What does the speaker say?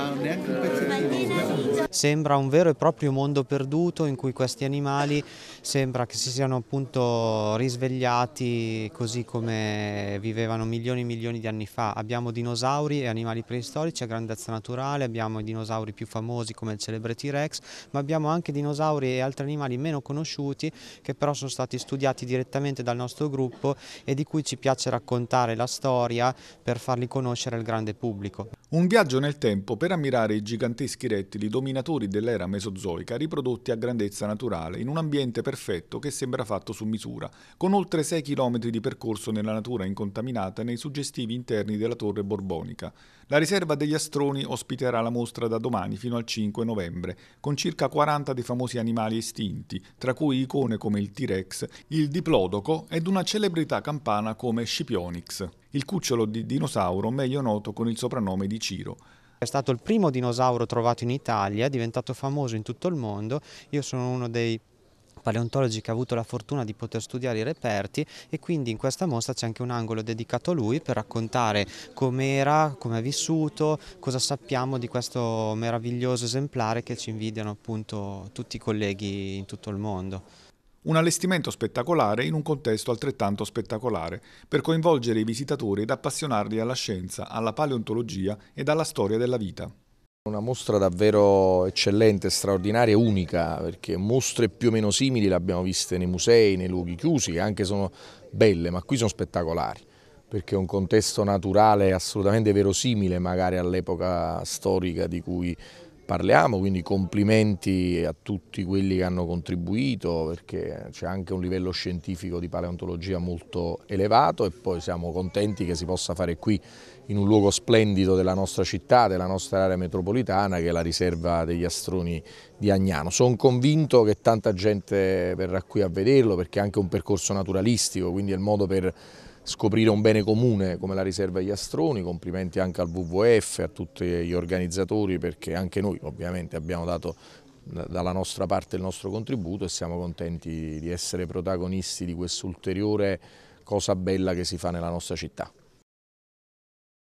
ma neanche un pezzettino. Sembra un vero e proprio mondo perduto in cui questi animali sembra che si siano appunto risvegliati così come vivevano milioni e milioni di anni fa. Abbiamo dinosauri e animali preistorici a grandezza naturale, abbiamo i dinosauri più famosi come il celebre T-Rex, ma abbiamo anche dinosauri e altri animali meno conosciuti che però sono stati studiati direttamente dal nostro gruppo e di cui ci piace raccontare la storia per farli conoscere al grande pubblico. Un viaggio nel tempo per per ammirare i giganteschi rettili dominatori dell'era mesozoica riprodotti a grandezza naturale in un ambiente perfetto che sembra fatto su misura, con oltre 6 km di percorso nella natura incontaminata nei suggestivi interni della Torre Borbonica. La riserva degli astroni ospiterà la mostra da domani fino al 5 novembre, con circa 40 dei famosi animali estinti, tra cui icone come il T-Rex, il Diplodoco ed una celebrità campana come Scipionix, il cucciolo di dinosauro meglio noto con il soprannome di Ciro. È stato il primo dinosauro trovato in Italia, è diventato famoso in tutto il mondo. Io sono uno dei paleontologi che ha avuto la fortuna di poter studiare i reperti e quindi in questa mostra c'è anche un angolo dedicato a lui per raccontare com'era, come ha vissuto, cosa sappiamo di questo meraviglioso esemplare che ci invidiano appunto tutti i colleghi in tutto il mondo. Un allestimento spettacolare in un contesto altrettanto spettacolare, per coinvolgere i visitatori ed appassionarli alla scienza, alla paleontologia ed alla storia della vita. Una mostra davvero eccellente, straordinaria e unica, perché mostre più o meno simili le abbiamo viste nei musei, nei luoghi chiusi, che anche sono belle, ma qui sono spettacolari, perché è un contesto naturale assolutamente verosimile magari all'epoca storica di cui parliamo, quindi complimenti a tutti quelli che hanno contribuito perché c'è anche un livello scientifico di paleontologia molto elevato e poi siamo contenti che si possa fare qui in un luogo splendido della nostra città, della nostra area metropolitana che è la riserva degli astroni di Agnano. Sono convinto che tanta gente verrà qui a vederlo perché è anche un percorso naturalistico, quindi è il modo per scoprire un bene comune come la riserva agli astroni, complimenti anche al WWF, a tutti gli organizzatori perché anche noi ovviamente abbiamo dato dalla nostra parte il nostro contributo e siamo contenti di essere protagonisti di quest'ulteriore cosa bella che si fa nella nostra città.